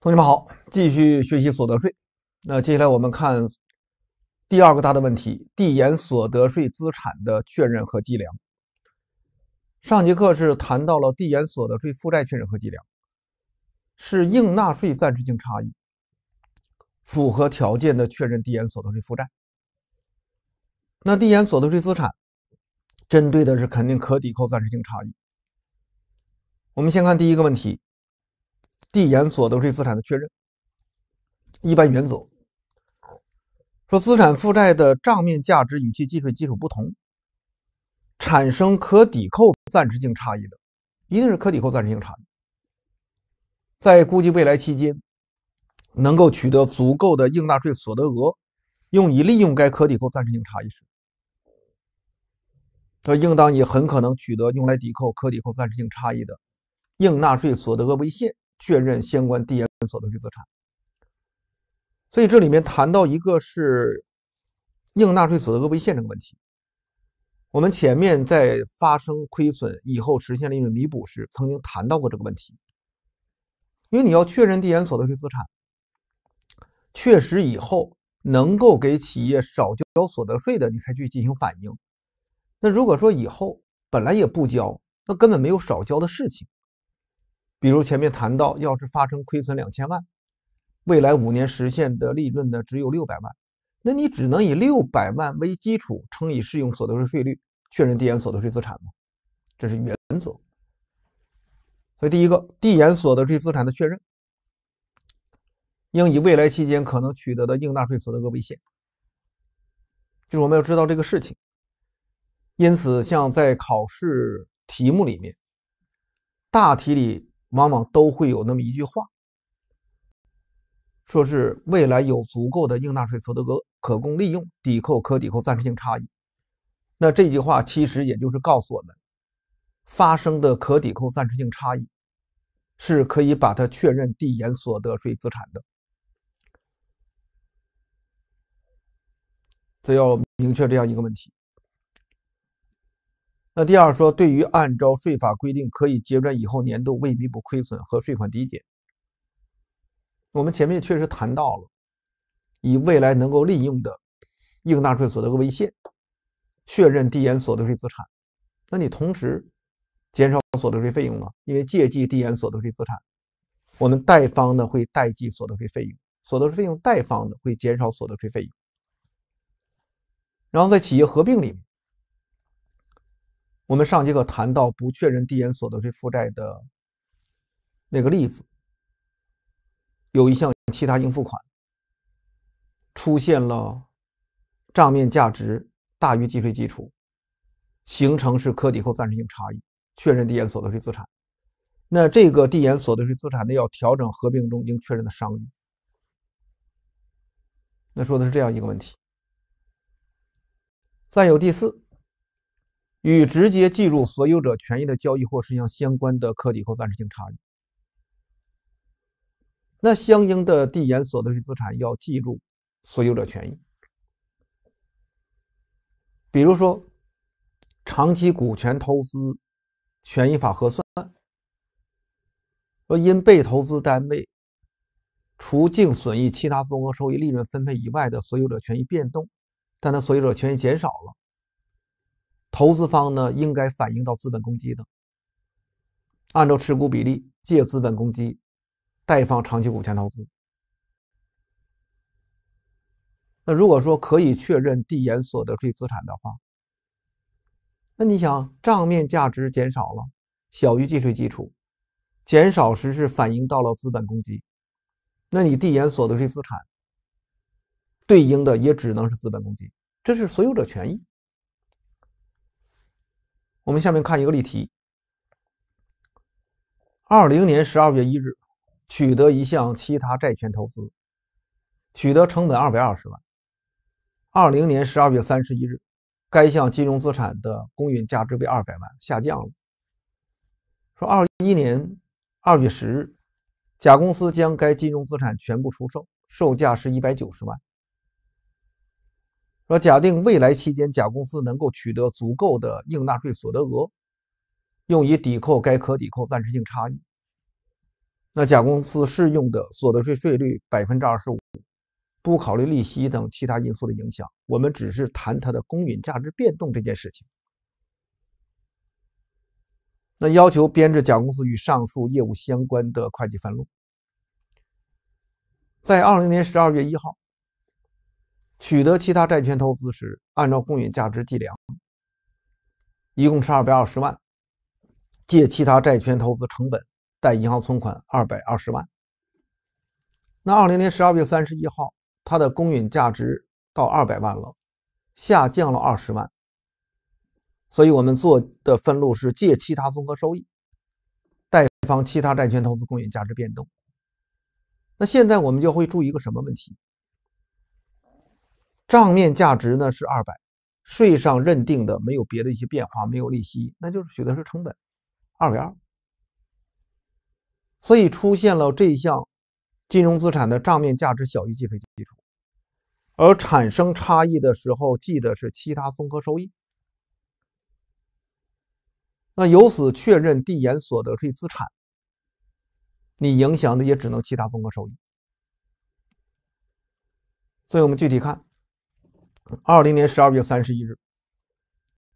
同学们好，继续学习所得税。那接下来我们看第二个大的问题：递延所得税资产的确认和计量。上节课是谈到了递延所得税负债确认和计量，是应纳税暂时性差异，符合条件的确认递延所得税负债。那递延所得税资产针对的是肯定可抵扣暂时性差异。我们先看第一个问题。递延所得税资产的确认一般原则说，资产负债的账面价值与其计税基础不同，产生可抵扣暂时性差异的，一定是可抵扣暂时性差异。在估计未来期间能够取得足够的应纳税所得额，用以利用该可抵扣暂时性差异时，它应当以很可能取得用来抵扣可抵扣暂时性差异的应纳税所得额为限。确认相关递延所得税资产，所以这里面谈到一个是应纳税所得额未限这个问题。我们前面在发生亏损以后实现利润弥补时，曾经谈到过这个问题。因为你要确认递延所得税资产，确实以后能够给企业少交所得税的，你才去进行反映。那如果说以后本来也不交，那根本没有少交的事情。比如前面谈到，要是发生亏损两千万，未来五年实现的利润呢只有六百万，那你只能以六百万为基础乘以适用所得税税率，确认递延所得税资产吗？这是原则。所以，第一个递延所得税资产的确认，应以未来期间可能取得的应纳税所得额为限。就是我们要知道这个事情。因此，像在考试题目里面，大题里。往往都会有那么一句话，说是未来有足够的应纳税所得额可供利用抵扣可抵扣暂时性差异。那这句话其实也就是告诉我们，发生的可抵扣暂时性差异，是可以把它确认递延所得税资产的。这要明确这样一个问题。那第二说，对于按照税法规定可以结转以后年度未弥补亏损和税款抵减，我们前面确实谈到了，以未来能够利用的应纳税所得额为限，确认递延所得税资产，那你同时减少所得税费用了，因为借记递延所得税资产，我们贷方呢会贷记所得税费用，所得税费用贷方呢会减少所得税费用，然后在企业合并里面。我们上节课谈到不确认递延所得税负债的那个例子，有一项其他应付款出现了账面价值大于计税基础，形成是可抵扣暂时性差异，确认递延所得税资产。那这个递延所得税资产呢，要调整合并中应确认的商誉。那说的是这样一个问题。再有第四。与直接计入所有者权益的交易或事项相关的可抵扣暂时性差异，那相应的递延所得税资产要计入所有者权益。比如说，长期股权投资权益法核算，说因被投资单位除净损益、其他综合收益、利润分配以外的所有者权益变动，但它所有者权益减少了。投资方呢，应该反映到资本公积的，按照持股比例借资本公积，贷方长期股权投资。那如果说可以确认递延所得税资产的话，那你想账面价值减少了，小于计税基础，减少时是反映到了资本公积，那你递延所得税资产对应的也只能是资本公积，这是所有者权益。我们下面看一个例题。二零年十二月一日，取得一项其他债权投资，取得成本二百二十万。二零年十二月三十一日，该项金融资产的公允价值为二百万，下降了。说二一年二月十日，甲公司将该金融资产全部出售，售价是一百九十万。说假定未来期间，甲公司能够取得足够的应纳税所得额，用以抵扣该可抵扣暂时性差异。那甲公司适用的所得税税率百分之二十五，不考虑利息等其他因素的影响，我们只是谈它的公允价值变动这件事情。那要求编制甲公司与上述业务相关的会计分录，在二零年十二月一号。取得其他债权投资时，按照公允价值计量，一共是二百二十万，借其他债权投资成本，贷银行存款二百二十万。那二零年十二月三十一号，它的公允价值到二百万了，下降了二十万，所以我们做的分录是借其他综合收益，贷方其他债权投资公允价值变动。那现在我们就会注意一个什么问题？账面价值呢是二百，税上认定的没有别的一些变化，没有利息，那就是取得是成本，二百二。所以出现了这一项金融资产的账面价值小于计费基础，而产生差异的时候，记的是其他综合收益。那由此确认递延所得税资产，你影响的也只能其他综合收益。所以我们具体看。二零年十二月三十一日，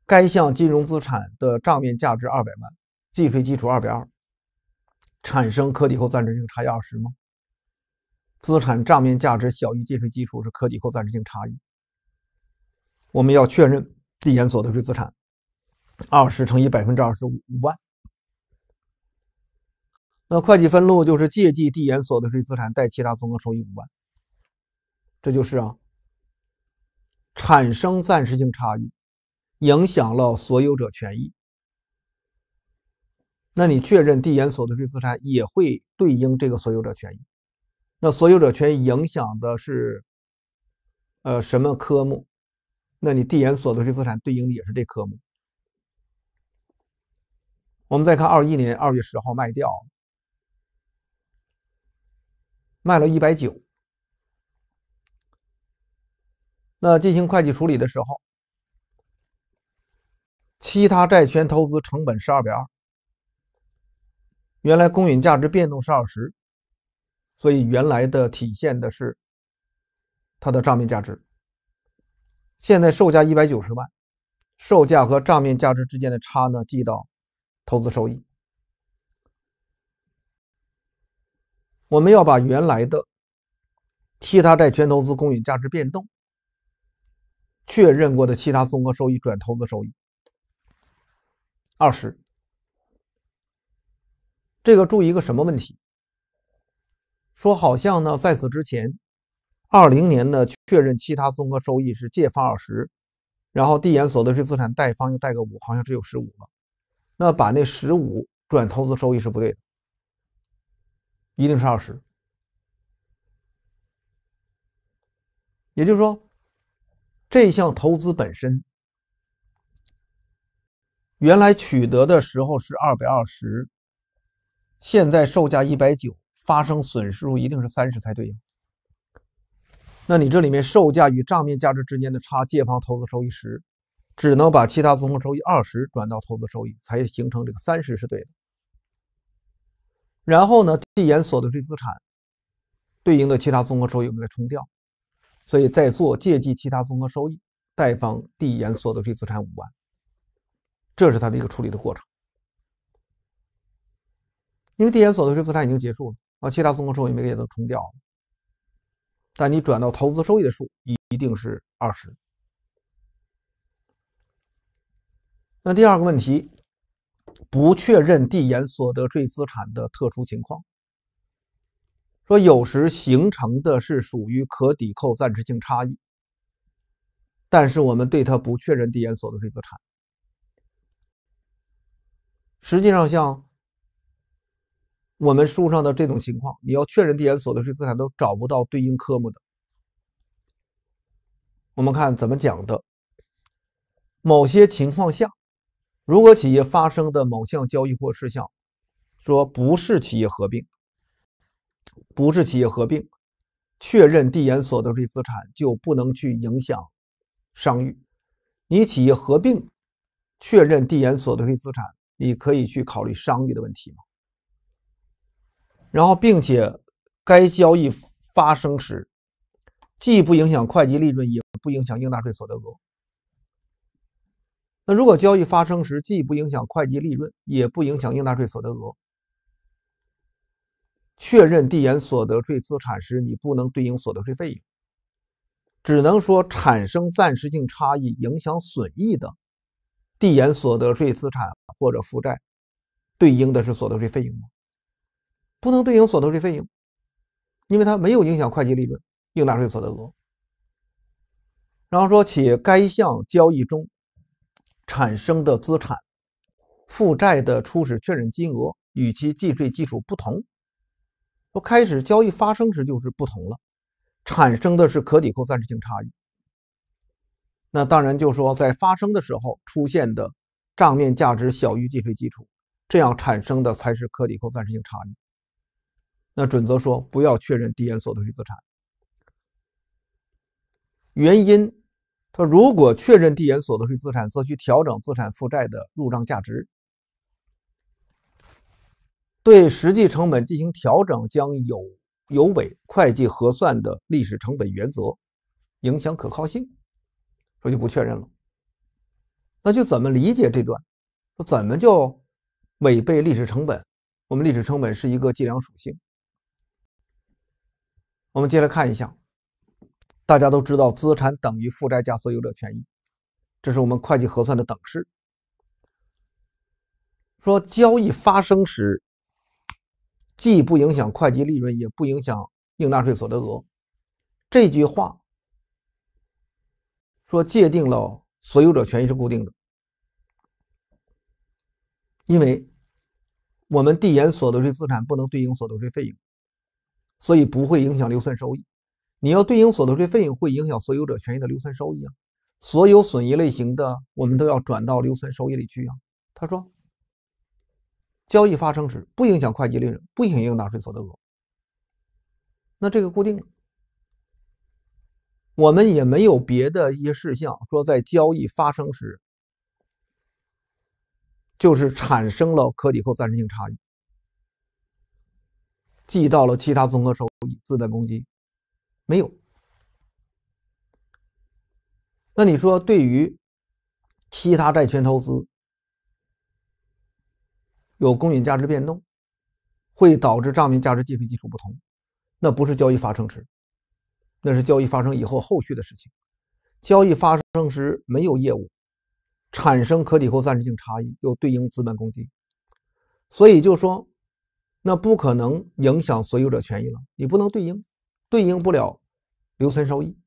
该项金融资产的账面价值二百万，计税基础二百二，产生可抵扣暂时性差异二十吗？资产账面价值小于计税基础是可抵扣暂时性差异，我们要确认递延所得税资产二十乘以百分之二十五五万。那会计分录就是借记递延所得税资产，贷其他综合收益五万。这就是啊。产生暂时性差异，影响了所有者权益。那你确认递延所得税资产也会对应这个所有者权益。那所有者权益影响的是呃什么科目？那你递延所得税资产对应的也是这科目。我们再看二一年二月十号卖掉，卖了一百九。那进行会计处理的时候，其他债权投资成本是二百二，原来公允价值变动是二十，所以原来的体现的是它的账面价值。现在售价一百九十万，售价和账面价值之间的差呢记到投资收益。我们要把原来的其他债权投资公允价值变动。确认过的其他综合收益转投资收益二十，这个注意一个什么问题？说好像呢，在此之前，二零年的确认其他综合收益是借方二十，然后递延所得税资产贷方又贷个五，好像只有十五了。那把那十五转投资收益是不对的，一定是二十。也就是说。这项投资本身，原来取得的时候是二百二十，现在售价一百九，发生损失数一定是三十才对。那你这里面售价与账面价值之间的差，借方投资收益十，只能把其他综合收益二十转到投资收益，才形成这个三十是对的。然后呢，递延所得税资产对应的其他综合收益我们来冲掉。所以在做借记其他综合收益，贷方递延所得税资产五万，这是它的一个处理的过程。因为递延所得税资产已经结束了啊，其他综合收益每个月都冲掉了。但你转到投资收益的数，一定是二十。那第二个问题，不确认递延所得税资产的特殊情况。说有时形成的是属于可抵扣暂时性差异，但是我们对它不确认递延所得税资产。实际上，像我们书上的这种情况，你要确认递延所得税资产都找不到对应科目的。我们看怎么讲的。某些情况下，如果企业发生的某项交易或事项，说不是企业合并。不是企业合并确认递延所得税资产就不能去影响商誉。你企业合并确认递延所得税资产，你可以去考虑商誉的问题吗？然后，并且该交易发生时，既不影响会计利润，也不影响应纳税所得额。那如果交易发生时，既不影响会计利润，也不影响应纳税所得额？确认递延所得税资产时，你不能对应所得税费用，只能说产生暂时性差异影响损益的递延所得税资产或者负债，对应的是所得税费用吗？不能对应所得税费用，因为它没有影响会计利润应纳税所得额。然后说，且该项交易中产生的资产、负债的初始确认金额与其计税基础不同。说开始交易发生时就是不同了，产生的是可抵扣暂时性差异。那当然就说在发生的时候出现的账面价值小于计税基础，这样产生的才是可抵扣暂时性差异。那准则说不要确认递延所得税资产。原因，他如果确认递延所得税资产，则需调整资产负债的入账价值。对实际成本进行调整，将有有违会计核算的历史成本原则，影响可靠性，我就不确认了。那就怎么理解这段？说怎么就违背历史成本？我们历史成本是一个计量属性。我们接着看一下，大家都知道，资产等于负债加所有者权益，这是我们会计核算的等式。说交易发生时。既不影响会计利润，也不影响应纳税所得额。这句话说界定了所有者权益是固定的，因为我们递延所得税资产不能对应所得税费用，所以不会影响留存收益。你要对应所得税费用，会影响所有者权益的留存收益啊。所有损益类型的我们都要转到留存收益里去啊。他说。交易发生时，不影响会计利润，不影响应纳税所得额。那这个固定了，我们也没有别的一些事项说，在交易发生时，就是产生了可抵扣暂时性差异，记到了其他综合收益、资本公积，没有。那你说，对于其他债权投资？有公允价值变动，会导致账面价值计费基础不同，那不是交易发生时，那是交易发生以后后续的事情。交易发生时没有业务产生可抵扣暂时性差异，又对应资本公积，所以就说那不可能影响所有者权益了。你不能对应，对应不了留存收益，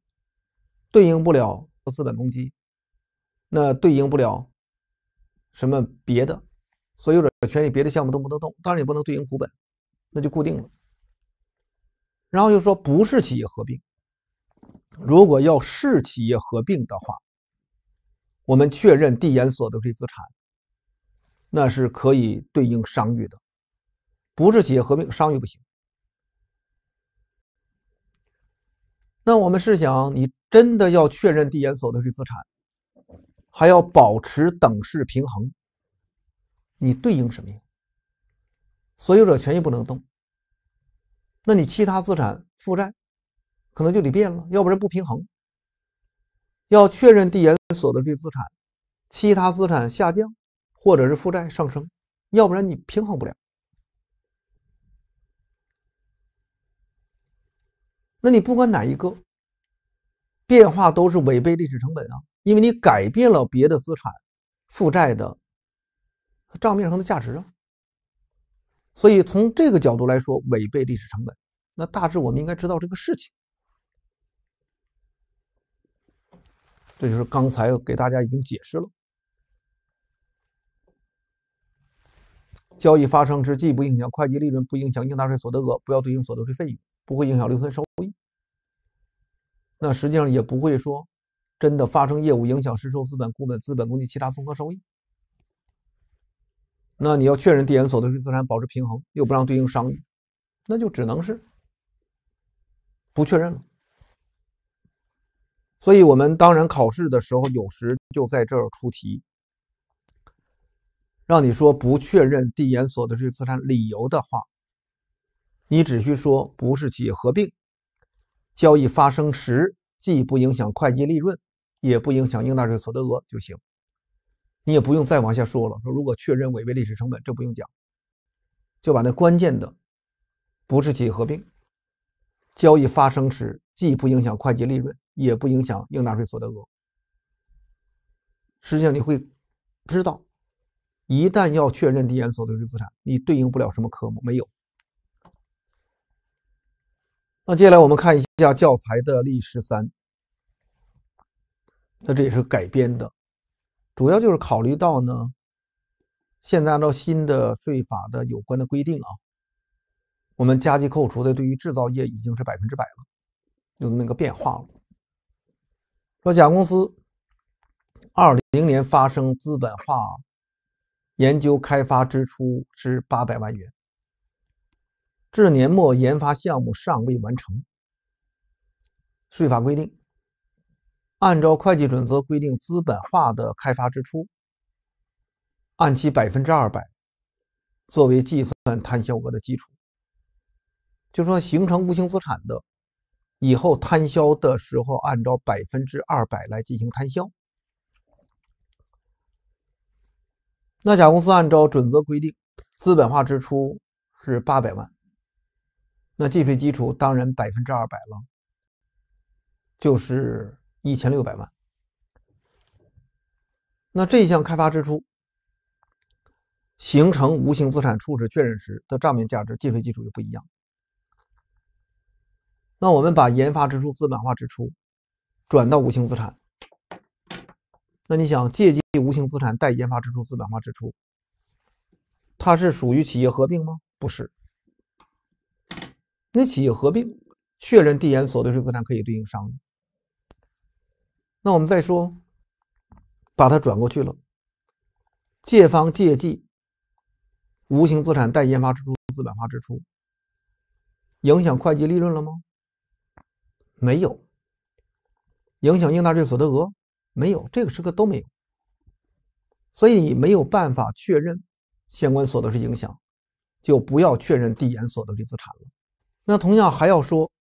对应不了资本公积，那对应不了什么别的。所有的权利，别的项目都不能动，当然也不能对应股本，那就固定了。然后又说不是企业合并，如果要是企业合并的话，我们确认递延所得税资产，那是可以对应商誉的，不是企业合并，商誉不行。那我们试想，你真的要确认递延所得税资产，还要保持等式平衡。你对应什么呀？所有者权益不能动，那你其他资产负债可能就得变了，要不然不平衡。要确认递延所得税资产，其他资产下降，或者是负债上升，要不然你平衡不了。那你不管哪一个变化，都是违背历史成本啊，因为你改变了别的资产负债的。账面上的价值啊，所以从这个角度来说，违背历史成本。那大致我们应该知道这个事情，这就是刚才给大家已经解释了。交易发生之际，不影响会计利润，不影响应纳税所得额，不要对应所得税费用，不会影响留存收益。那实际上也不会说，真的发生业务影响实收资本、股本、资本公积、其他综合收益。那你要确认递延所得税资产保持平衡，又不让对应商誉，那就只能是不确认了。所以我们当然考试的时候有时就在这儿出题，让你说不确认递延所得税资产理由的话，你只需说不是企业合并交易发生时既不影响会计利润，也不影响应纳税所得额就行。你也不用再往下说了。说如果确认违背历史成本，这不用讲，就把那关键的不是企业合并交易发生时既不影响会计利润，也不影响应纳税所得额。实际上你会知道，一旦要确认递延所得税资产，你对应不了什么科目没有。那接下来我们看一下教材的例十三，那这也是改编的。主要就是考虑到呢，现在按照新的税法的有关的规定啊，我们加计扣除的对于制造业已经是百分之百了，有那么个变化了。说甲公司二零年发生资本化研究开发支出是八百万元，至年末研发项目尚未完成。税法规定。按照会计准则规定，资本化的开发支出按其百分之二百作为计算摊销额的基础。就说形成无形资产的以后摊销的时候，按照百分之二百来进行摊销。那甲公司按照准则规定，资本化支出是八百万，那计税基础当然百分之二百了，就是。一千六百万，那这一项开发支出形成无形资产初始确认时的账面价值计税基础就不一样。那我们把研发支出资本化支出转到无形资产，那你想借记无形资产，贷研发支出资本化支出，它是属于企业合并吗？不是。那企业合并确认递延所得税资产可以对应商那我们再说，把它转过去了，借方借记无形资产待研发支出、资本化支出，影响会计利润了吗？没有，影响应纳税所得额没有，这个时刻都没有，所以没有办法确认相关所得税影响，就不要确认递延所得税资产了。那同样还要说。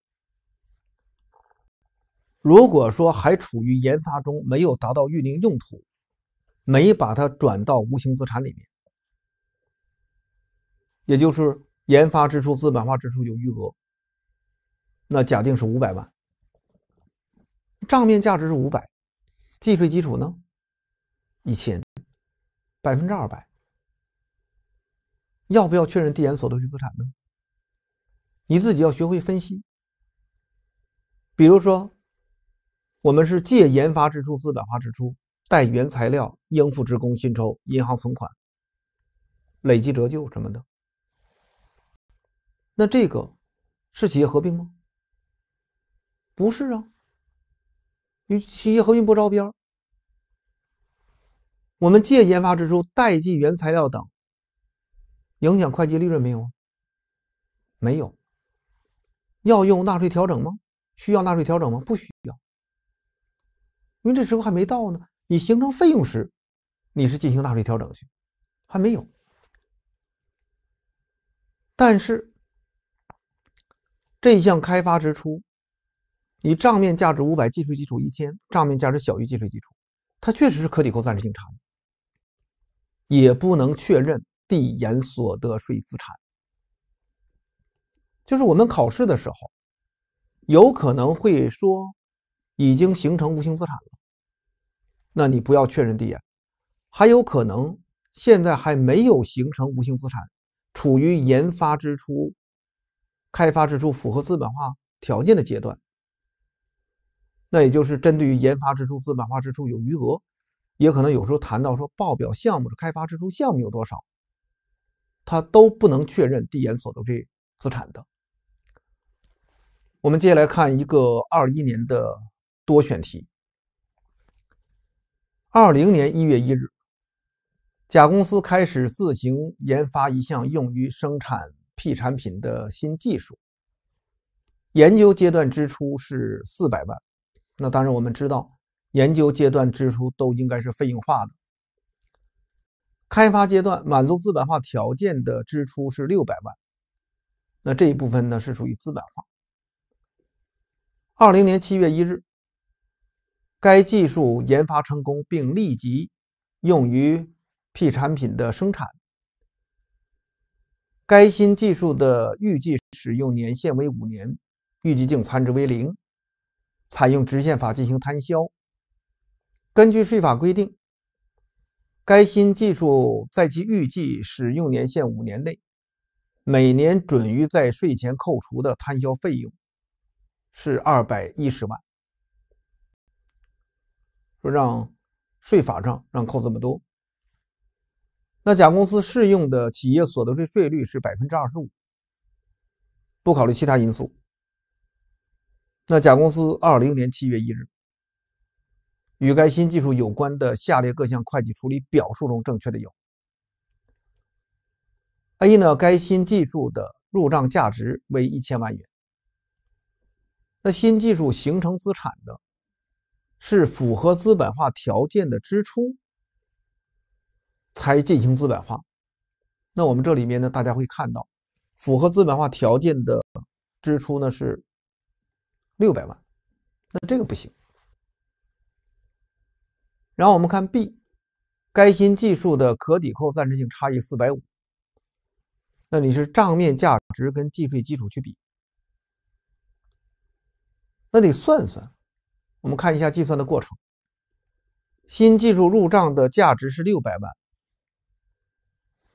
如果说还处于研发中，没有达到预定用途，没把它转到无形资产里面，也就是研发支出、资本化支出有余额，那假定是五百万，账面价值是五百，计税基础呢一千，百分之二百，要不要确认递延所得税资产呢？你自己要学会分析，比如说。我们是借研发支出、资本化支出、贷原材料、应付职工薪酬、银行存款、累计折旧什么的。那这个是企业合并吗？不是啊，与企业合并不招标。我们借研发支出、贷记原材料等，影响会计利润没有啊？没有。要用纳税调整吗？需要纳税调整吗？不需要。因为这时候还没到呢，你形成费用时，你是进行纳税调整去，还没有。但是这一项开发支出，你账面价值五百，计税基础一千，账面价值小于计税基础，它确实是可抵扣暂时性差额，也不能确认递延所得税资产。就是我们考试的时候，有可能会说已经形成无形资产了。那你不要确认递延，还有可能现在还没有形成无形资产，处于研发支出、开发支出符合资本化条件的阶段。那也就是针对于研发支出资本化支出有余额，也可能有时候谈到说报表项目的开发支出项目有多少，它都不能确认递延所得税资产的。我们接下来看一个二一年的多选题。二零年一月一日，甲公司开始自行研发一项用于生产 P 产品的新技术。研究阶段支出是四百万，那当然我们知道，研究阶段支出都应该是费用化的。开发阶段满足资本化条件的支出是六百万，那这一部分呢是属于资本化。二零年七月一日。该技术研发成功并立即用于 P 产品的生产。该新技术的预计使用年限为五年，预计净残值为零，采用直线法进行摊销。根据税法规定，该新技术在其预计使用年限五年内，每年准予在税前扣除的摊销费用是二百一十万。说让税法上让扣这么多，那甲公司适用的企业所得税税率是百分之二十五。不考虑其他因素，那甲公司二零年七月一日与该新技术有关的下列各项会计处理表述中正确的有：A 呢，该新技术的入账价值为一千万元。那新技术形成资产的。是符合资本化条件的支出，才进行资本化。那我们这里面呢，大家会看到，符合资本化条件的支出呢是六百万，那这个不行。然后我们看 B，该新技术的可抵扣暂时性差异四百五，那你是账面价值跟计税基础去比，那得算算。我们看一下计算的过程。新技术入账的价值是六百万。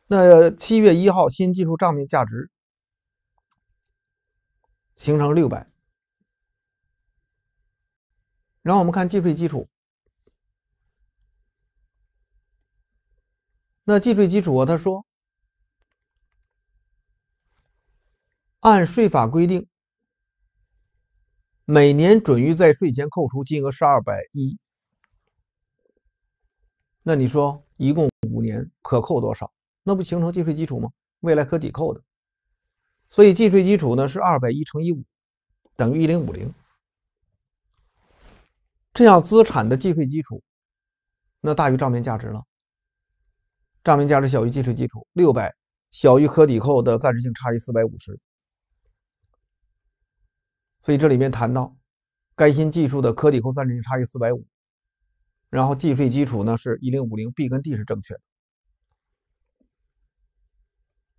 那七月一号，新技术账面价值形成六百。然后我们看计税基础。那计税基础啊，他说，按税法规定。每年准予在税前扣除金额是二百一，那你说一共五年可扣多少？那不形成计税基础吗？未来可抵扣的，所以计税基础呢是二百一乘以五，等于一零五零。这样资产的计税基础，那大于账面价值了，账面价值小于计税基础六百，小于可抵扣的暂时性差异四百五十。所以这里面谈到该新技术的可抵扣三者性差异四百五，然后计税基础呢是一零五零，B 跟 D 是正确的。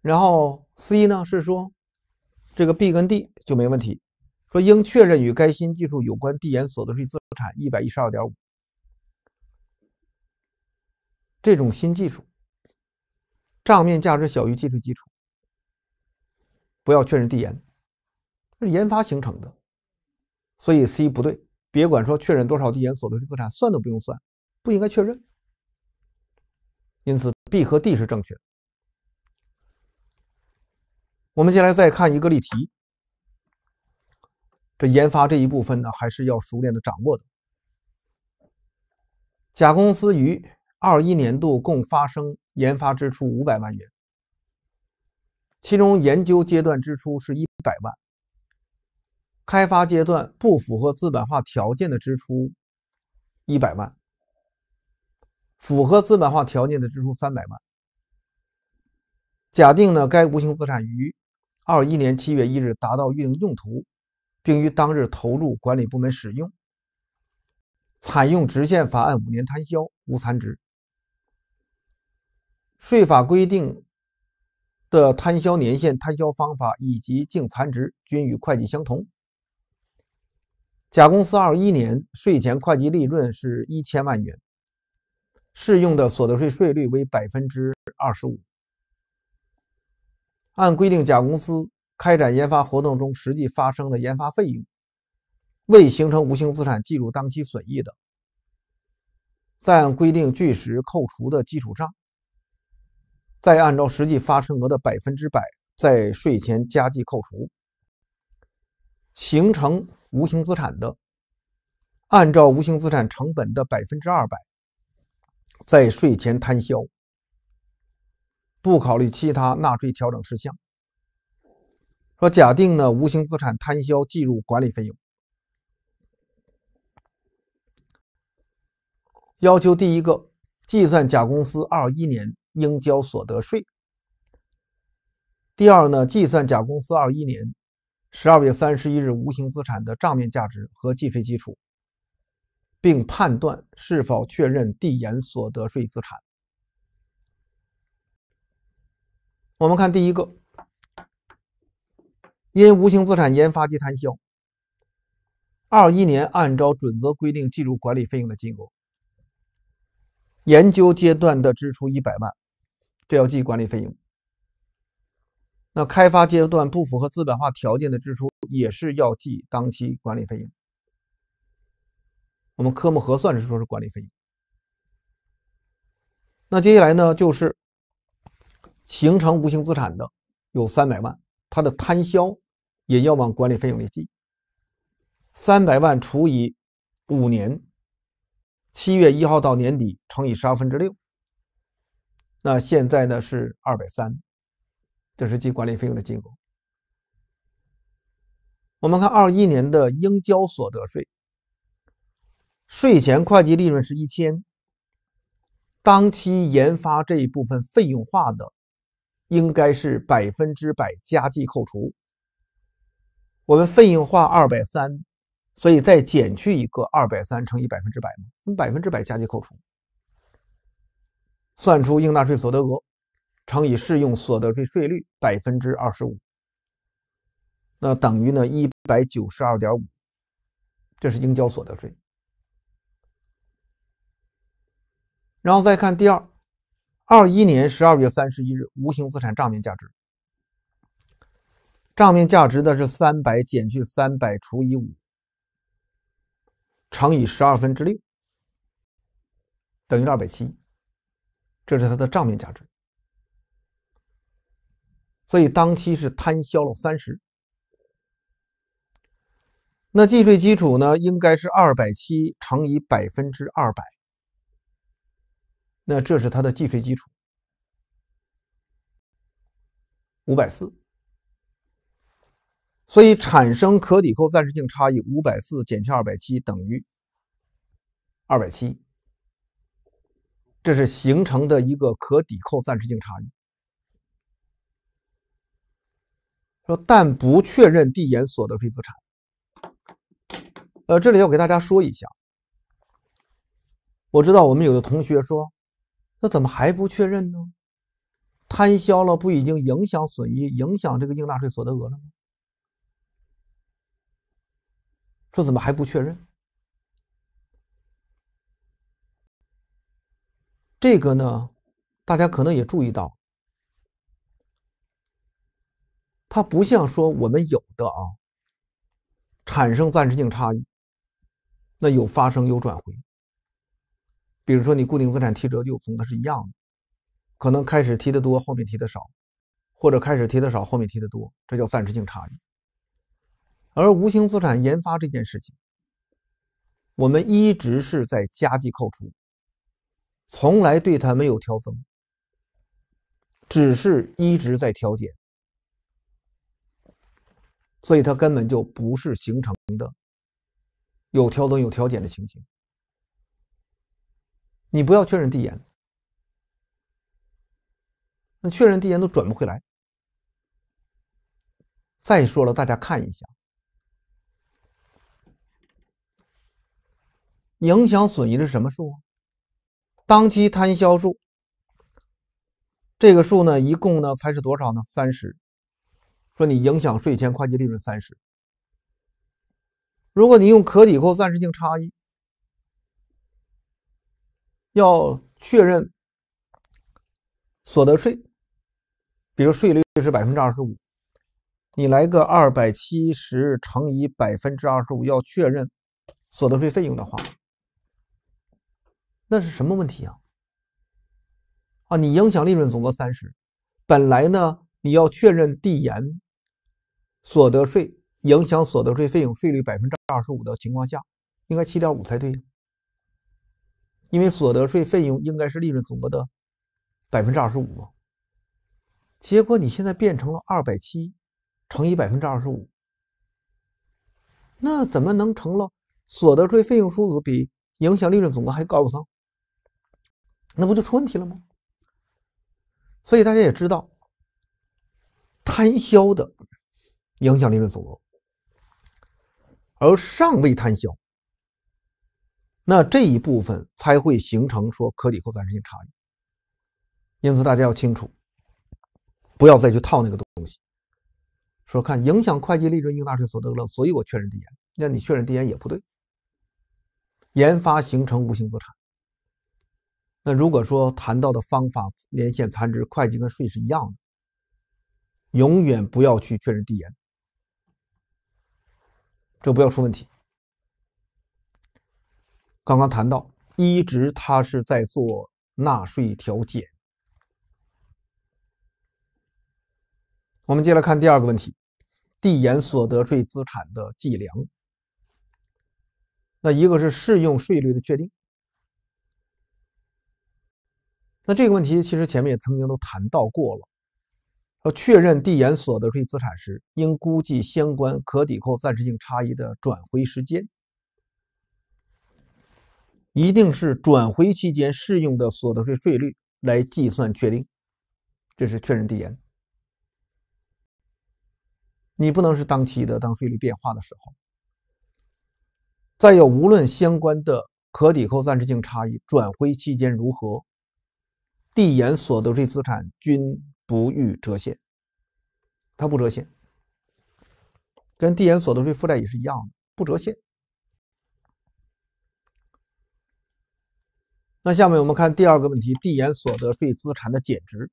然后 C 呢是说这个 B 跟 D 就没问题，说应确认与该新技术有关递延所得税资产一百一十二点五。这种新技术账面价值小于计税基础，不要确认递延。是研发形成的，所以 C 不对。别管说确认多少递延所得税资产，算都不用算，不应该确认。因此 B 和 D 是正确的。我们接下来再看一个例题，这研发这一部分呢，还是要熟练的掌握的。甲公司于二一年度共发生研发支出五百万元，其中研究阶段支出是一百万。开发阶段不符合资本化条件的支出一百万，符合资本化条件的支出三百万。假定呢，该无形资产于二一年七月一日达到运营用途，并于当日投入管理部门使用。采用直线法按五年摊销，无残值。税法规定的摊销年限、摊销方法以及净残值均与会计相同。甲公司二一年税前会计利润是一千万元，适用的所得税税率为百分之二十五。按规定，甲公司开展研发活动中实际发生的研发费用，未形成无形资产计入当期损益的，在按规定据实扣除的基础上，再按照实际发生额的百分之百在税前加计扣除，形成。无形资产的，按照无形资产成本的百分之二百在税前摊销，不考虑其他纳税调整事项。说假定呢无形资产摊销计入管理费用。要求第一个计算甲公司二一年应交所得税。第二呢计算甲公司二一年。十二月三十一日，无形资产的账面价值和计税基础，并判断是否确认递延所得税资产。我们看第一个，因无形资产研发及摊销，二一年按照准则规定计入管理费用的金额。研究阶段的支出一百万，这要记管理费用。那开发阶段不符合资本化条件的支出也是要记当期管理费用。我们科目核算是说是管理费用。那接下来呢，就是形成无形资产的有三百万，它的摊销也要往管理费用里记。三百万除以五年，七月一号到年底乘以十二分之六，那现在呢是二百三。这是及管理费用的金额。我们看二一年的应交所得税，税前会计利润是一千。当期研发这一部分费用化的，应该是百分之百加计扣除。我们费用化二百三，所以再减去一个二百三乘以百分之百嘛，百分之百加计扣除，算出应纳税所得额。乘以适用所得税税率百分之二十五，那等于呢一百九十二点五，这是应交所得税。然后再看第二，二一年十二月三十一日无形资产账面价值，账面价值的是三百减去三百除以五，乘以十二分之六，等于二百七，这是它的账面价值。所以当期是摊销了三十，那计税基础呢？应该是二百七乘以百分之二百，那这是它的计税基础五百四。所以产生可抵扣暂时性差异五百四减去二百七等于二百七，这是形成的一个可抵扣暂时性差异。但不确认递延所得税资产。呃，这里要给大家说一下，我知道我们有的同学说，那怎么还不确认呢？摊销了不已经影响损益，影响这个应纳税所得额了吗？这怎么还不确认？这个呢，大家可能也注意到。它不像说我们有的啊，产生暂时性差异，那有发生有转回。比如说你固定资产提折旧，总的是一样的，可能开始提的多，后面提的少，或者开始提的少，后面提的多，这叫暂时性差异。而无形资产研发这件事情，我们一直是在加计扣除，从来对它没有调增，只是一直在调减。所以它根本就不是形成的有调整、有调减的情形。你不要确认递延，那确认递延都转不回来。再说了，大家看一下，影响损益的什么数？当期摊销数，这个数呢，一共呢才是多少呢？三十。说你影响税前会计利润三十，如果你用可抵扣暂时性差异，要确认所得税，比如税率是百分之二十五，你来个二百七十乘以百分之二十五，要确认所得税费用的话，那是什么问题啊？啊，你影响利润总额三十，本来呢你要确认递延。所得税影响所得税费用税率百分之二十五的情况下，应该七点五才对。因为所得税费用应该是利润总额的百分之二十五结果你现在变成了二百七乘以百分之二十五，那怎么能成了所得税费用数字比影响利润总额还高上？那不就出问题了吗？所以大家也知道，摊销的。影响利润总额，而尚未摊销，那这一部分才会形成说可抵扣暂时性差异。因此，大家要清楚，不要再去套那个东西，说看影响会计利润应纳税所得额，所以我确认递延。那你确认递延也不对，研发形成无形资产。那如果说谈到的方法年限残值，会计跟税是一样的，永远不要去确认递延。这不要出问题。刚刚谈到，一直他是在做纳税调减。我们接着看第二个问题，递延所得税资产的计量。那一个是适用税率的确定。那这个问题其实前面也曾经都谈到过了。要确认递延所得税资产时，应估计相关可抵扣暂时性差异的转回时间，一定是转回期间适用的所得税税率来计算确定。这是确认递延，你不能是当期的，当税率变化的时候。再有，无论相关的可抵扣暂时性差异转回期间如何，递延所得税资产均。不预折现，它不折现，跟递延所得税负债也是一样的，不折现。那下面我们看第二个问题：递延所得税资产的减值。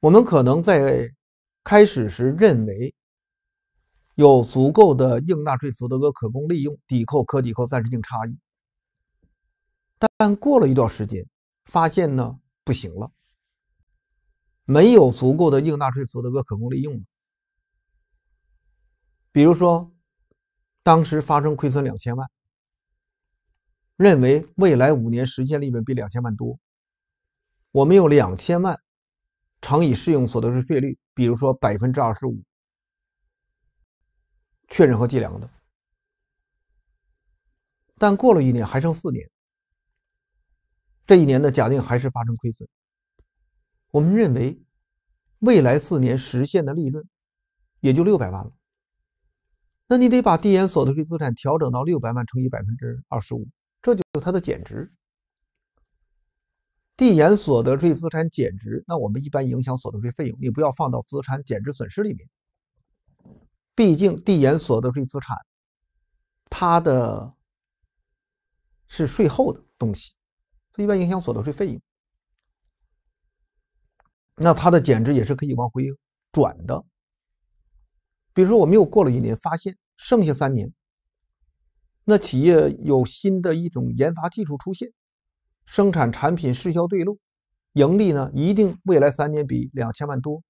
我们可能在开始时认为有足够的应纳税所得额可供利用抵扣可抵扣暂时性差异，但过了一段时间，发现呢？不行了，没有足够的应纳税所得额可供利用。了。比如说，当时发生亏损两千万，认为未来五年实现利润比两千万多，我们用两千万乘以适用所得税税率，比如说百分之二十五，确认和计量的。但过了一年，还剩四年。这一年的假定还是发生亏损。我们认为，未来四年实现的利润也就六百万了。那你得把递延所得税资产调整到六百万乘以百分之二十五，这就是它的减值。递延所得税资产减值，那我们一般影响所得税费用，你不要放到资产减值损失里面。毕竟递延所得税资产，它的是税后的东西。一般影响所得税费用，那它的减值也是可以往回转的。比如说，我们又过了一年，发现剩下三年，那企业有新的一种研发技术出现，生产产品市销对路，盈利呢一定未来三年比两千万多，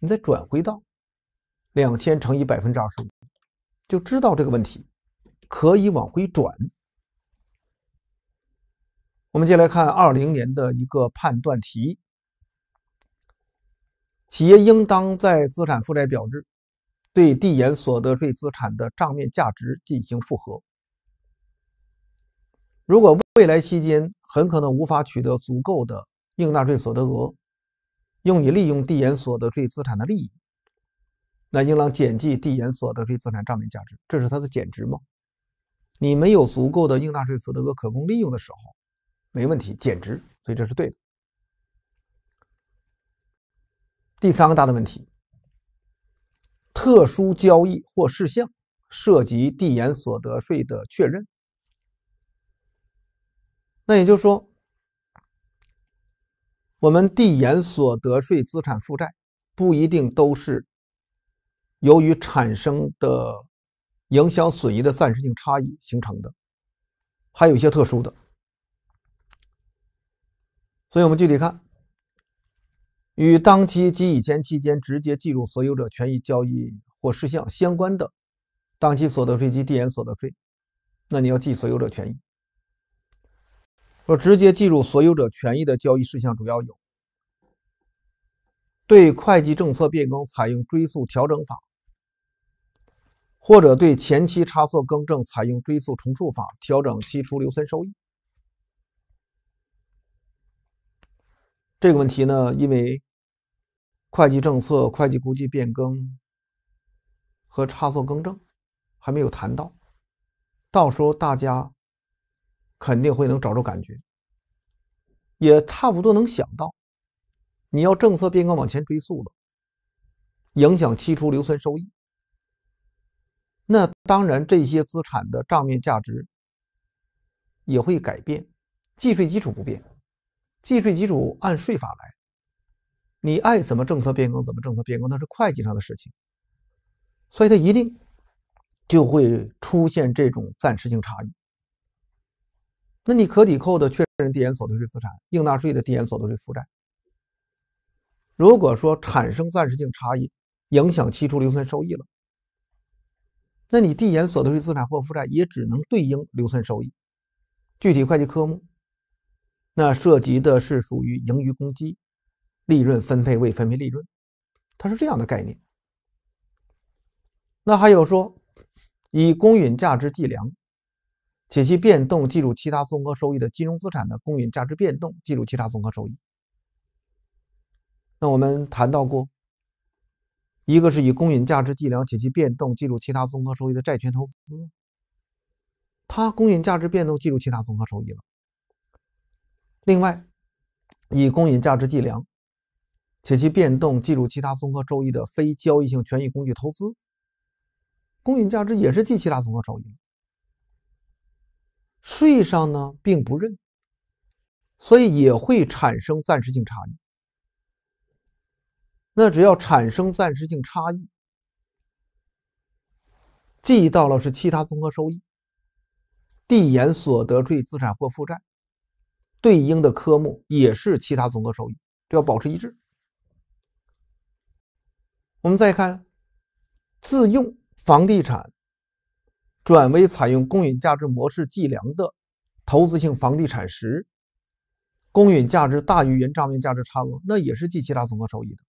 你再转回到两千乘以百分之二十五，就知道这个问题可以往回转。我们接来看二零年的一个判断题：企业应当在资产负债表日对递延所得税资产的账面价值进行复核。如果未来期间很可能无法取得足够的应纳税所得额，用以利用递延所得税资产的利益，那应当减记递延所得税资产账面价值，这是它的减值吗？你没有足够的应纳税所得额可供利用的时候。没问题，减值，所以这是对的。第三个大的问题，特殊交易或事项涉及递延所得税的确认。那也就是说，我们递延所得税资产负债不一定都是由于产生的影响损益的暂时性差异形成的，还有一些特殊的。所以我们具体看，与当期及以前期间直接计入所有者权益交易或事项相关的当期所得税及递延所得税，那你要记所有者权益。说直接计入所有者权益的交易事项主要有：对会计政策变更采用追溯调整法，或者对前期差错更正采用追溯重述法，调整期初留存收益。这个问题呢，因为会计政策、会计估计变更和差错更正还没有谈到，到时候大家肯定会能找着感觉，也差不多能想到，你要政策变更往前追溯了，影响期初留存收益，那当然这些资产的账面价值也会改变，计税基础不变。计税基础按税法来，你爱怎么政策变更怎么政策变更，那是会计上的事情，所以它一定就会出现这种暂时性差异。那你可抵扣的确认递延所得税资产、应纳税的递延所得税负债，如果说产生暂时性差异，影响期初留存收益了，那你递延所得税资产或负债也只能对应留存收益，具体会计科目。那涉及的是属于盈余公积、利润分配未分配利润，它是这样的概念。那还有说，以公允价值计量且其变动计入其他综合收益的金融资产的公允价值变动计入其他综合收益。那我们谈到过，一个是以公允价值计量且其变动计入其他综合收益的债权投资，它公允价值变动计入其他综合收益了。另外，以公允价值计量，且其变动计入其他综合收益的非交易性权益工具投资，公允价值也是计其他综合收益。税上呢并不认，所以也会产生暂时性差异。那只要产生暂时性差异，记到了是其他综合收益，递延所得税资产或负债。对应的科目也是其他综合收益，这要保持一致。我们再看，自用房地产转为采用公允价值模式计量的投资性房地产时，公允价值大于原账面价值差额，那也是计其他综合收益的。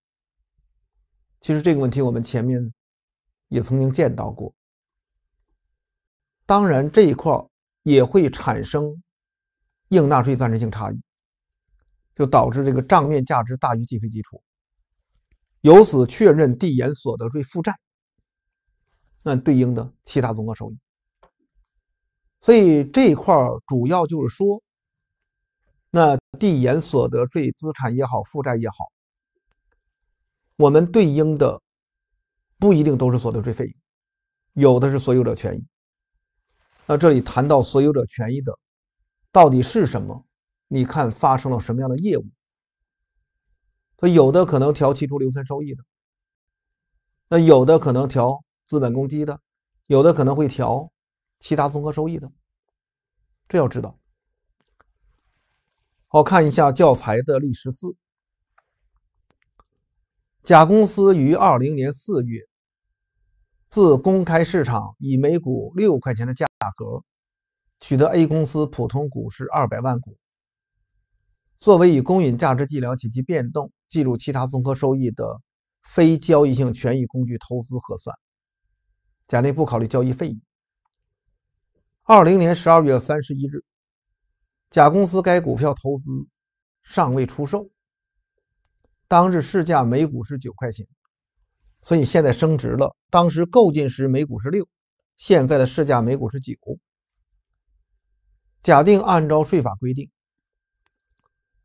其实这个问题我们前面也曾经见到过。当然这一块也会产生。应纳税暂时性差异，就导致这个账面价值大于计费基础，由此确认递延所得税负债。那对应的其他综合收益。所以这一块主要就是说，那递延所得税资产也好，负债也好，我们对应的不一定都是所得税费用，有的是所有者权益。那这里谈到所有者权益的。到底是什么？你看发生了什么样的业务？它有的可能调期初留存收益的，那有的可能调资本公积的，有的可能会调其他综合收益的，这要知道。好，看一下教材的例十四。甲公司于二零年四月自公开市场以每股六块钱的价格。取得 A 公司普通股是二百万股，作为以公允价值计量及其变动计入其他综合收益的非交易性权益工具投资核算。甲内不考虑交易费用。二零年十二月三十一日，甲公司该股票投资尚未出售，当日市价每股是九块钱，所以现在升值了。当时购进时每股是六，现在的市价每股是九。假定按照税法规定，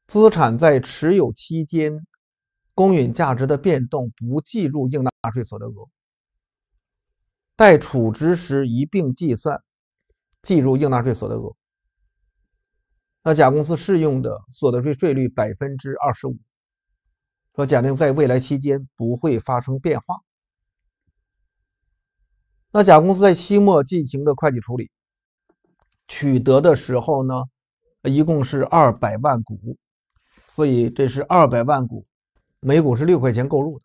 资产在持有期间公允价值的变动不计入应纳税所得额，待处置时一并计算，计入应纳税所得额。那甲公司适用的所得税税率百分之二十五，说假定在未来期间不会发生变化。那甲公司在期末进行的会计处理。取得的时候呢，一共是二百万股，所以这是二百万股，每股是六块钱购入的，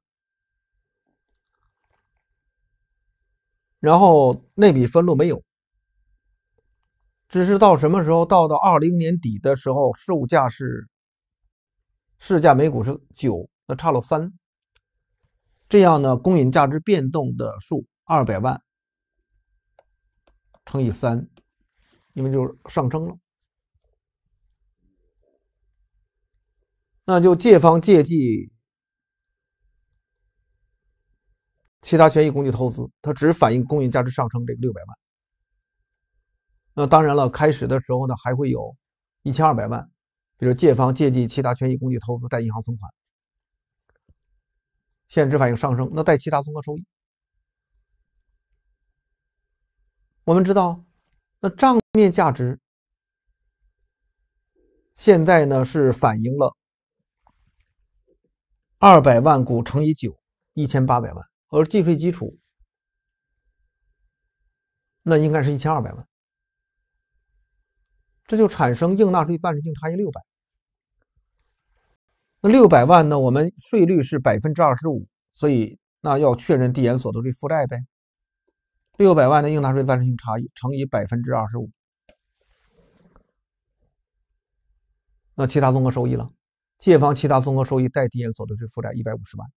然后那笔分录没有，只是到什么时候，到到二零年底的时候，售价是，市价每股是九，那差了三，这样呢，公允价值变动的数二百万乘以三。因为就是上升了，那就借方借记其他权益工具投资，它只反映公允价值上升这六百万。那当然了，开始的时候呢，还会有一千二百万，比如借方借记其他权益工具投资，贷银行存款，现只反映上升，那贷其他综合收益。我们知道。那账面价值现在呢是反映了二百万股乘以九，一千八百万，而计税基础那应该是一千二百万，这就产生应纳税暂时性差异六百。那六百万呢，我们税率是百分之二十五，所以那要确认递延所得税负债呗。六百万的应纳税暂时性差异乘以百分之二十五，那其他综合收益了，借方其他综合收益，贷递延所得税负债一百五十万。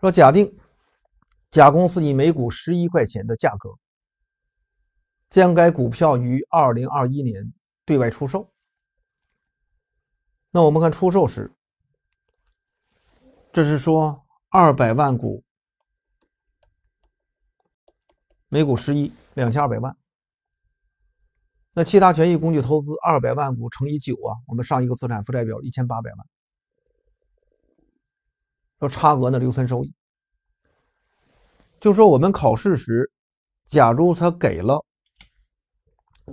说假定甲公司以每股十一块钱的价格将该股票于二零二一年对外出售，那我们看出售时，这是说。二百万股，每股十一，两千二百万。那其他权益工具投资二百万股乘以九啊，我们上一个资产负债表一千八百万。要差额呢，留存收益。就说我们考试时，假如他给了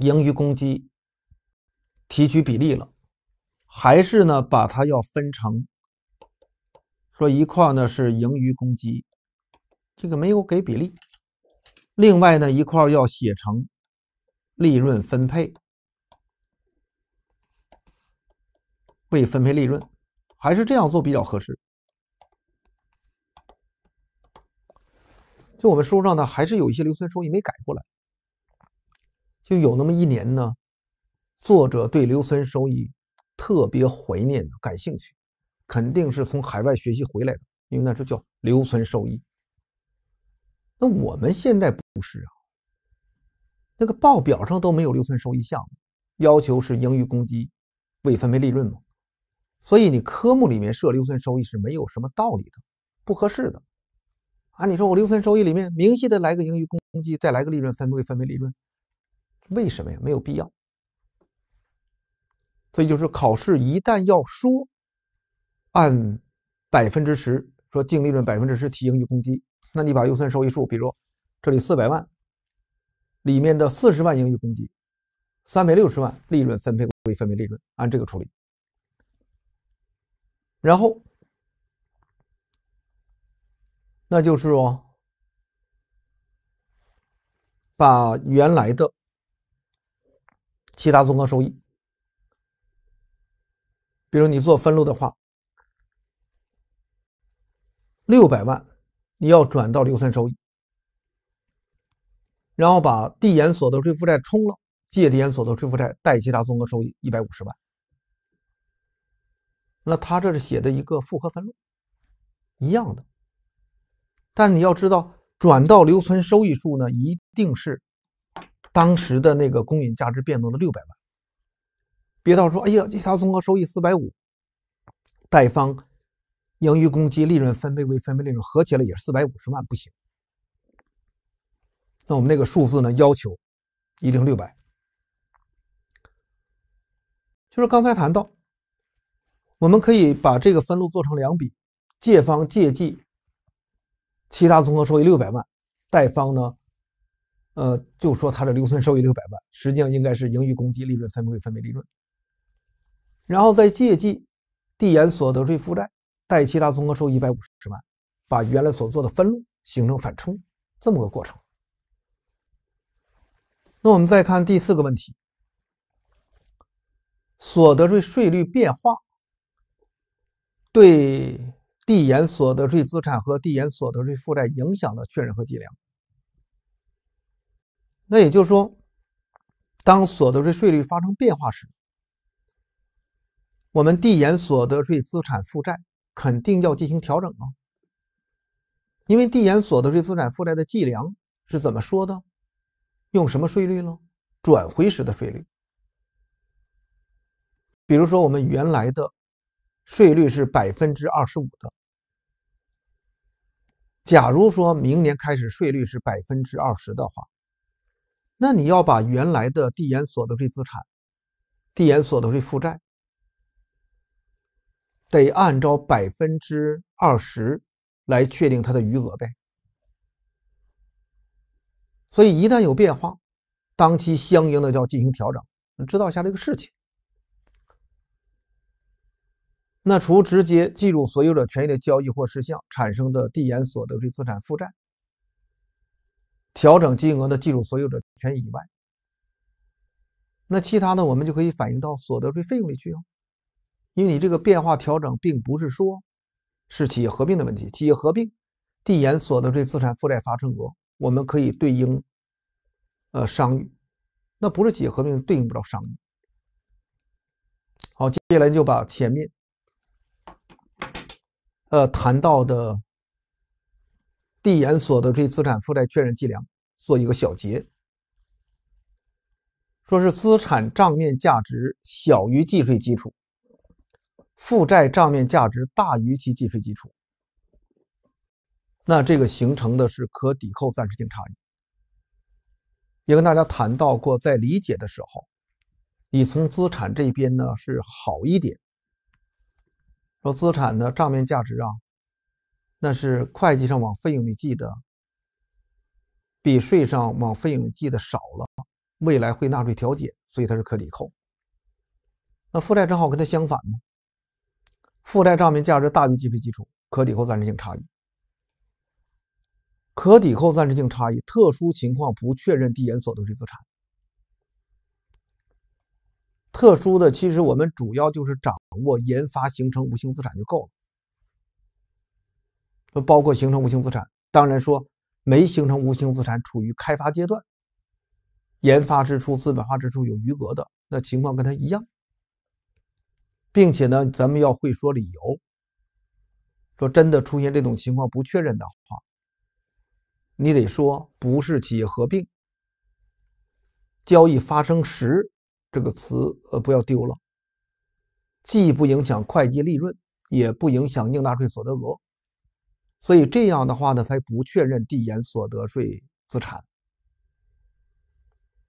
盈余公积提取比例了，还是呢把它要分成。说一块呢是盈余公积，这个没有给比例。另外呢一块要写成利润分配，未分配利润，还是这样做比较合适。就我们书上呢，还是有一些留存收益没改过来，就有那么一年呢，作者对留存收益特别怀念，感兴趣。肯定是从海外学习回来的，因为那就叫留存收益。那我们现在不是啊，那个报表上都没有留存收益项目，要求是盈余公积、未分配利润嘛。所以你科目里面设留存收益是没有什么道理的，不合适的啊！你说我留存收益里面明细的来个盈余公积，再来个利润分配、分配利润，为什么呀？没有必要。所以就是考试一旦要说。按百分之十说净利润百分之十提盈余公积，那你把优算收益数，比如这里四百万，里面的四十万盈余公积，三百六十万利润分配归分为利润，按这个处理。然后那就是说，把原来的其他综合收益，比如你做分录的话。六百万，你要转到留存收益，然后把递延所得税负债冲了，借递延所得税负债，贷其他综合收益一百五十万。那他这是写的一个复合分录，一样的。但你要知道，转到留存收益数呢，一定是当时的那个公允价值变动的六百万。别到时候说，哎呀，其他综合收益四百五，贷方。盈余公积、利润分配未分配利润合起来也是四百五十万，不行。那我们那个数字呢？要求一定六百。就是刚才谈到，我们可以把这个分录做成两笔：借方借记其他综合收益六百万，贷方呢，呃，就说它的留存收益六百万，实际上应该是盈余公积、利润分配未分配利润。然后再借记递延所得税负债。代其他综合收益一百五十万，把原来所做的分录形成反冲，这么个过程。那我们再看第四个问题：所得税税率变化对递延所得税资产和递延所得税负债影响的确认和计量。那也就是说，当所得税税率发生变化时，我们递延所得税资产负债。肯定要进行调整啊，因为递延所得税资产负债的计量是怎么说的？用什么税率呢？转回时的税率。比如说，我们原来的税率是百分之二十五的，假如说明年开始税率是百分之二十的话，那你要把原来的递延所得税资产、递延所得税负债。得按照百分之二十来确定它的余额呗。所以一旦有变化，当期相应的要进行调整。知道一下这个事情。那除直接计入所有者权益的交易或事项产生的递延所得税资产、负债、调整金额的计入所有者权益以外，那其他的我们就可以反映到所得税费用里去哦。因为你这个变化调整，并不是说是企业合并的问题。企业合并递延所得税资产负债发生额，我们可以对应呃商誉，那不是企业合并对应不着商誉。好，接下来就把前面呃谈到的递延所得税资产负债确认计量做一个小结，说是资产账面价值小于计税基础。负债账面价值大于其计税基础，那这个形成的是可抵扣暂时性差异。也跟大家谈到过，在理解的时候，你从资产这边呢是好一点，说资产的账面价值啊，那是会计上往费用里记的，比税上往费用里记的少了，未来会纳税调节，所以它是可抵扣。那负债正好跟它相反吗？负债账面价值大于计费基础，可抵扣暂时性差异；可抵扣暂时性差异，特殊情况不确认递延所得税资产。特殊的，其实我们主要就是掌握研发形成无形资产就够了。包括形成无形资产，当然说没形成无形资产，处于开发阶段，研发支出、资本化支出有余额的，那情况跟它一样。并且呢，咱们要会说理由。说真的，出现这种情况不确认的话，你得说不是企业合并。交易发生时，这个词呃不要丢了。既不影响会计利润，也不影响应纳税所得额，所以这样的话呢，才不确认递延所得税资产。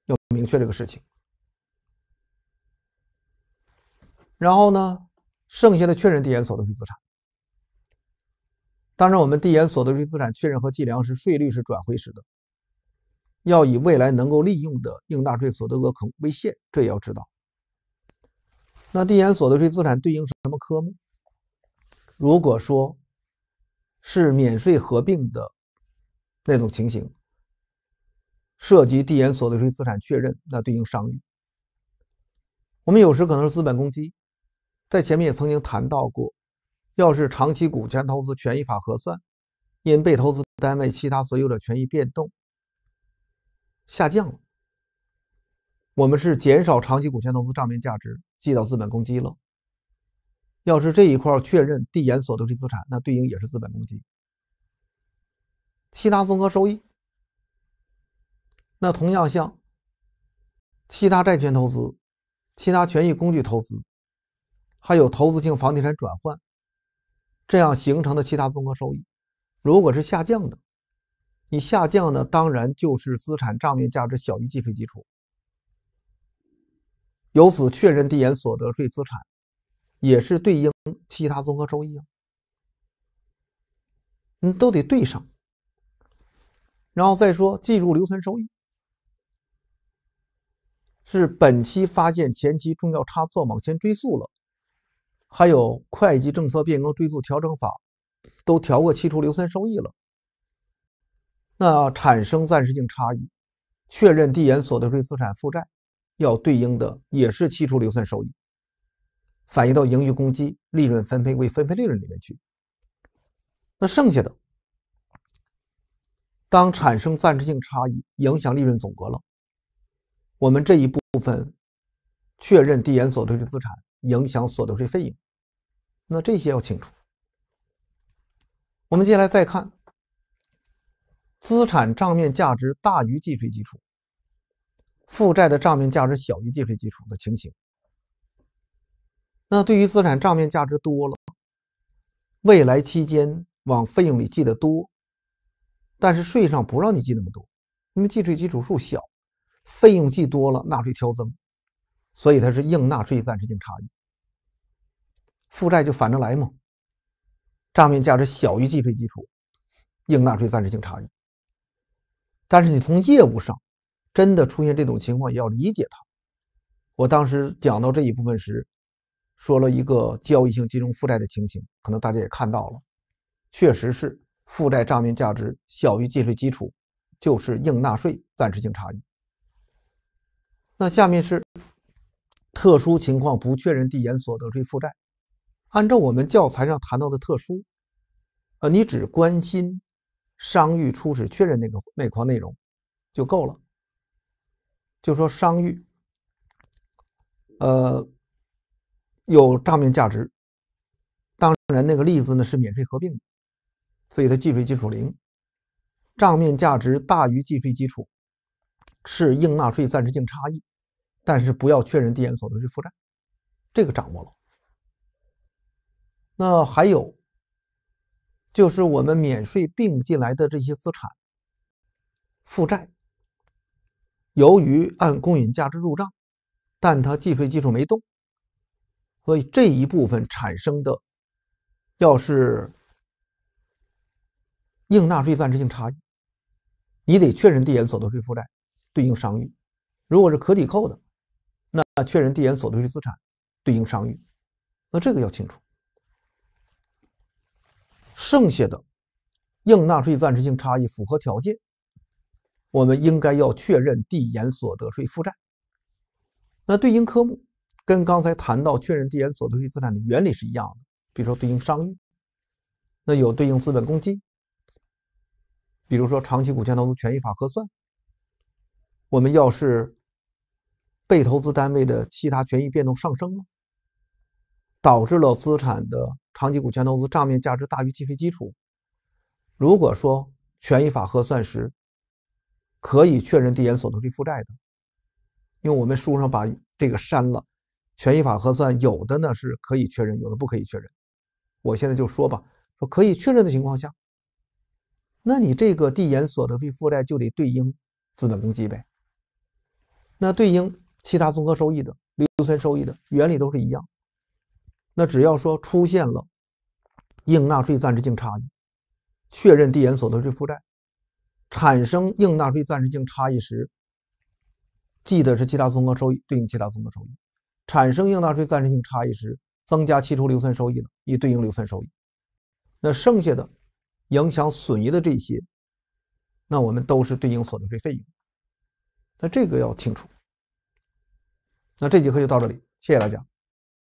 要明确这个事情。然后呢，剩下的确认递延所得税资产。当然，我们递延所得税资产确认和计量是税率是转回时的，要以未来能够利用的应纳税所得额额为限，这也要知道。那递延所得税资产对应什么科目？如果说是免税合并的那种情形，涉及递延所得税资产确认，那对应商誉。我们有时可能是资本公积。在前面也曾经谈到过，要是长期股权投资权益法核算，因被投资单位其他所有者权益变动下降了，我们是减少长期股权投资账面价值，记到资本公积了。要是这一块确认递延所得税资产，那对应也是资本公积。其他综合收益，那同样像其他债权投资、其他权益工具投资。还有投资性房地产转换，这样形成的其他综合收益，如果是下降的，你下降的当然就是资产账面价值小于计费基础，由此确认递延所得税资产，也是对应其他综合收益啊，你都得对上，然后再说计入留存收益，是本期发现前期重要差错，往前追溯了。还有会计政策变更追溯调整法，都调过期初留存收益了。那产生暂时性差异，确认递延所得税资产负债，要对应的也是期初留存收益，反映到盈余公积、利润分配、未分配利润里面去。那剩下的，当产生暂时性差异影响利润总额了，我们这一部分确认递延所得税资产，影响所得税费用。那这些要清楚。我们接下来再看，资产账面价值大于计税基础，负债的账面价值小于计税基础的情形。那对于资产账面价值多了，未来期间往费用里记得多，但是税上不让你记那么多，因为计税基础数小，费用记多了，纳税调增，所以它是应纳税暂时性差异。负债就反正来嘛，账面价值小于计税基础，应纳税暂时性差异。但是你从业务上，真的出现这种情况，也要理解它。我当时讲到这一部分时，说了一个交易性金融负债的情形，可能大家也看到了，确实是负债账面价值小于计税基础，就是应纳税暂时性差异。那下面是特殊情况不确认递延所得税负债。按照我们教材上谈到的特殊，呃，你只关心商誉初始确认那个那块内容就够了。就说商誉，呃，有账面价值，当然那个例子呢是免税合并的，所以它计税基础零，账面价值大于计税基础，是应纳税暂时性差异，但是不要确认递延所得税负债，这个掌握了。那还有，就是我们免税并进来的这些资产、负债，由于按公允价值入账，但它计税基础没动，所以这一部分产生的要是应纳税暂时性差异，你得确认递延所得税负债对应商誉；如果是可抵扣的，那确认递延所得税资产对应商誉。那这个要清楚。剩下的应纳税暂时性差异符合条件，我们应该要确认递延所得税负债。那对应科目跟刚才谈到确认递延所得税资产的原理是一样的，比如说对应商誉，那有对应资本公积，比如说长期股权投资权益法核算，我们要是被投资单位的其他权益变动上升了，导致了资产的。长期股权投资账面价值大于计费基础，如果说权益法核算时可以确认递延所得税负债的，因为我们书上把这个删了，权益法核算有的呢是可以确认，有的不可以确认。我现在就说吧，说可以确认的情况下，那你这个递延所得税负债就得对应资本公积呗，那对应其他综合收益的留存收益的原理都是一样。那只要说出现了应纳税暂时性差异，确认递延所得税负债，产生应纳税暂时性差异时，记的是其他综合收益对应其他综合收益；产生应纳税暂时性差异时，增加期初留存收益的，以对应留存收益。那剩下的影响损益的这些，那我们都是对应所得税费用。那这个要清楚。那这节课就到这里，谢谢大家。